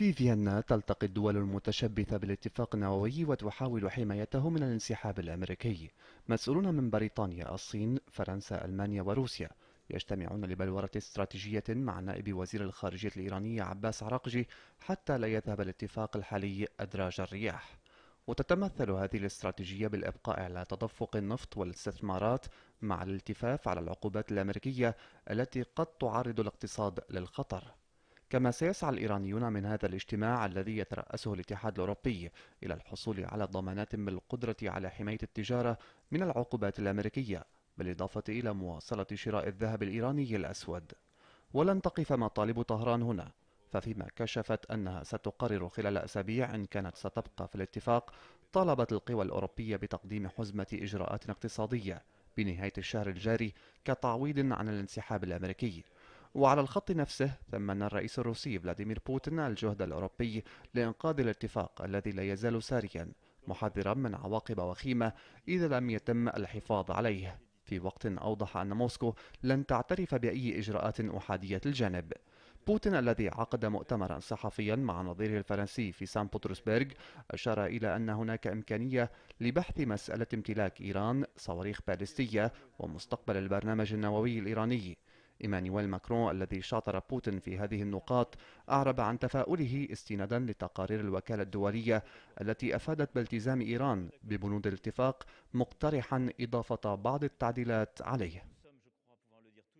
في فيينا تلتقي الدول المتشبثة بالاتفاق النووي وتحاول حمايته من الانسحاب الأمريكي مسؤولون من بريطانيا الصين فرنسا ألمانيا وروسيا يجتمعون لبلورة استراتيجية مع نائب وزير الخارجية الإيراني عباس عراقجي حتى لا يذهب الاتفاق الحالي أدراج الرياح وتتمثل هذه الاستراتيجية بالإبقاء على تدفق النفط والاستثمارات مع الالتفاف على العقوبات الأمريكية التي قد تعرض الاقتصاد للخطر كما سيسعى الإيرانيون من هذا الاجتماع الذي يترأسه الاتحاد الأوروبي إلى الحصول على ضمانات بالقدرة على حماية التجارة من العقوبات الأمريكية بالإضافة إلى مواصلة شراء الذهب الإيراني الأسود ولن تقف مطالب طهران هنا ففيما كشفت أنها ستقرر خلال أسابيع إن كانت ستبقى في الاتفاق طالبت القوى الأوروبية بتقديم حزمة إجراءات اقتصادية بنهاية الشهر الجاري كتعويض عن الانسحاب الأمريكي وعلى الخط نفسه ثمن الرئيس الروسي فلاديمير بوتين الجهد الأوروبي لإنقاذ الاتفاق الذي لا يزال ساريا محذرا من عواقب وخيمة إذا لم يتم الحفاظ عليه في وقت أوضح أن موسكو لن تعترف بأي إجراءات أحادية الجانب بوتين الذي عقد مؤتمرا صحفيا مع نظيره الفرنسي في سان بطرسبرغ أشار إلى أن هناك إمكانية لبحث مسألة امتلاك إيران صواريخ باليستية ومستقبل البرنامج النووي الإيراني إيمانويل ماكرون الذي شاطر بوتين في هذه النقاط أعرب عن تفاؤله استنادا لتقارير الوكالة الدولية التي أفادت بالتزام إيران ببنود الاتفاق مقترحا إضافة بعض التعديلات عليه